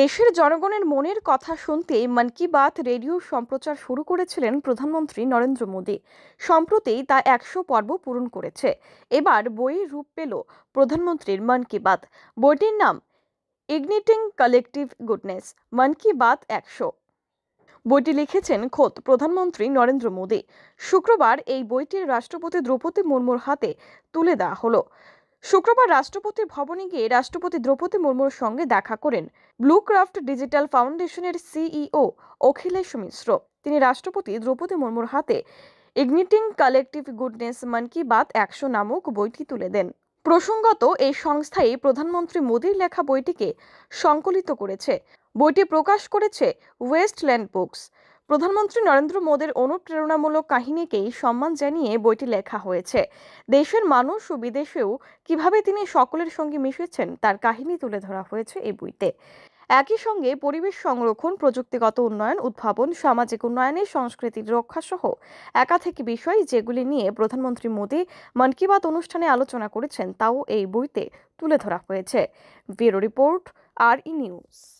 দেশের জনগণের মনের কথা শুনতে মন কি বাত রেডিও সম্প্রচার শুরু করেছিলেন প্রধানমন্ত্রী নরেন্দ্র মোদী সম্প্রতি তা একশো পর্ব পূরণ করেছে এবার বইয়ের রূপ পেল প্রধানমন্ত্রীর মন কি বাত বইটির নাম ইগনিটিং কালেকটিভ গুডনেস মন কি বাত একশো বইটি লিখেছেন খোদ প্রধানমন্ত্রী নরেন্দ্র মোদী শুক্রবার এই বইটির রাষ্ট্রপতি দ্রৌপদী মুর্মুর হাতে তুলে দেওয়া হলো শুক্রবার রাষ্ট্রপতি ভবনে গিয়ে রাষ্ট্রপতি দ্রৌপদী মুর্মুর সঙ্গে দেখা করেন ক্রাফট ডিজিটাল ফাউন্ডেশনের সিইও অখিলেশ মিশ্র তিনি রাষ্ট্রপতি দ্রৌপদী মুর্মুর হাতে ইগনিটিং কালেকটিভ গুডনেস মন কি বাত একশো নামক বইটি তুলে দেন প্রসঙ্গত এই সংস্থাই প্রধানমন্ত্রী মোদীর লেখা বইটিকে সংকলিত করেছে বইটি প্রকাশ করেছে ওয়েস্টল্যান্ড বুকস প্রধানমন্ত্রী নরেন্দ্র মোদের অনুপ্রেরণামূলক কাহিনীকেই সম্মান জানিয়ে বইটি লেখা হয়েছে দেশের মানুষ ও বিদেশেও কিভাবে তিনি সকলের সঙ্গে মিশেছেন তার কাহিনী তুলে ধরা হয়েছে এই বইতে একই সঙ্গে পরিবেশ সংরক্ষণ প্রযুক্তিগত উন্নয়ন উদ্ভাবন সামাজিক উন্নয়নে সংস্কৃতির রক্ষা সহ একাধিক বিষয় যেগুলি নিয়ে প্রধানমন্ত্রী মোদী মন কি বাত অনুষ্ঠানে আলোচনা করেছেন তাও এই বইতে তুলে ধরা হয়েছে ব্যুরো রিপোর্ট আর ই নিউজ